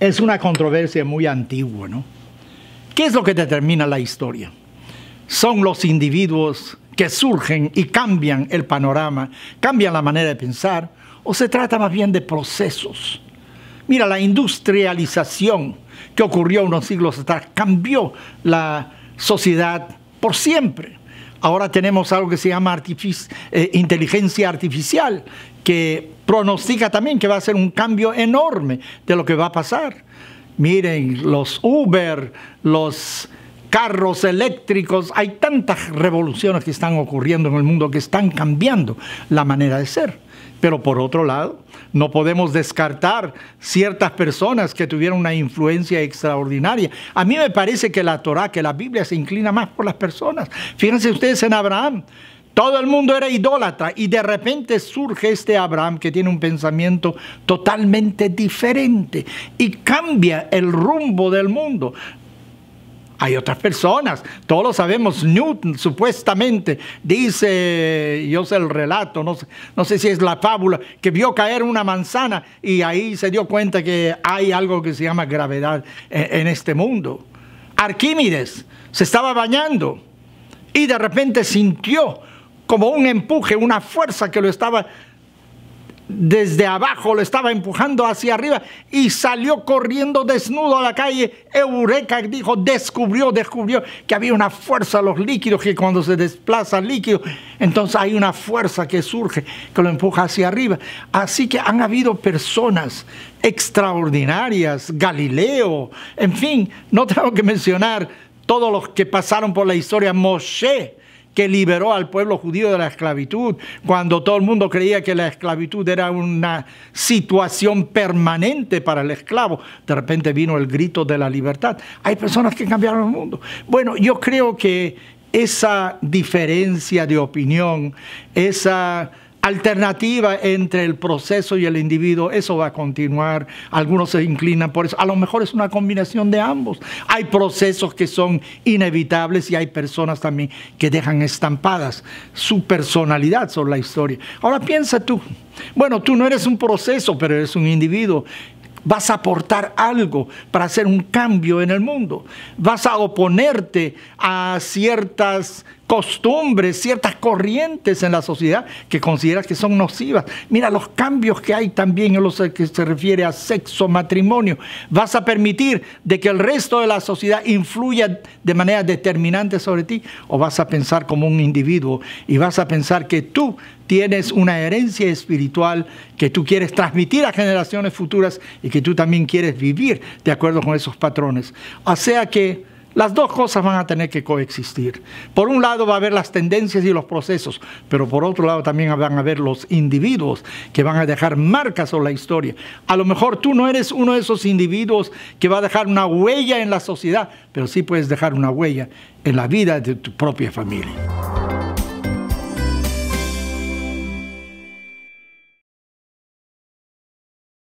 Es una controversia muy antigua, ¿no? ¿Qué es lo que determina la historia? Son los individuos que surgen y cambian el panorama, cambian la manera de pensar, o se trata más bien de procesos. Mira, la industrialización que ocurrió unos siglos atrás cambió la sociedad por siempre. Ahora tenemos algo que se llama eh, inteligencia artificial, que pronostica también que va a ser un cambio enorme de lo que va a pasar. Miren, los Uber, los carros eléctricos, hay tantas revoluciones que están ocurriendo en el mundo que están cambiando la manera de ser. Pero por otro lado, no podemos descartar ciertas personas que tuvieron una influencia extraordinaria. A mí me parece que la Torá, que la Biblia se inclina más por las personas. Fíjense ustedes en Abraham. Todo el mundo era idólatra y de repente surge este Abraham que tiene un pensamiento totalmente diferente y cambia el rumbo del mundo. Hay otras personas, todos lo sabemos, Newton supuestamente dice, yo sé el relato, no sé, si es la fábula, que vio caer una manzana y ahí se dio cuenta que hay algo que se llama gravedad en, en este mundo. Arquímedes se estaba bañando y de repente sintió como un empuje, una fuerza que lo estaba desde abajo, lo estaba empujando hacia arriba y salió corriendo desnudo a la calle. Eureka dijo, descubrió, descubrió que había una fuerza a los líquidos, que cuando se desplaza el líquido, entonces hay una fuerza que surge, que lo empuja hacia arriba. Así que han habido personas extraordinarias, Galileo, en fin, no tengo que mencionar todos los que pasaron por la historia, Moshe, que liberó al pueblo judío de la esclavitud, cuando todo el mundo creía que la esclavitud era una situación permanente para el esclavo, de repente vino el grito de la libertad. Hay personas que cambiaron el mundo. Bueno, yo creo que esa diferencia de opinión, esa alternativa entre el proceso y el individuo, eso va a continuar. Algunos se inclinan por eso. A lo mejor es una combinación de ambos. Hay procesos que son inevitables y hay personas también que dejan estampadas su personalidad sobre la historia. Ahora piensa tú, bueno, tú no eres un proceso, pero eres un individuo vas a aportar algo para hacer un cambio en el mundo, vas a oponerte a ciertas costumbres, ciertas corrientes en la sociedad que consideras que son nocivas. Mira los cambios que hay también en lo que se refiere a sexo, matrimonio. Vas a permitir de que el resto de la sociedad influya de manera determinante sobre ti o vas a pensar como un individuo y vas a pensar que tú tienes una herencia espiritual que tú quieres transmitir a generaciones futuras y que tú también quieres vivir de acuerdo con esos patrones. O sea que las dos cosas van a tener que coexistir. Por un lado va a haber las tendencias y los procesos, pero por otro lado también van a haber los individuos que van a dejar marcas en la historia. A lo mejor tú no eres uno de esos individuos que va a dejar una huella en la sociedad, pero sí puedes dejar una huella en la vida de tu propia familia.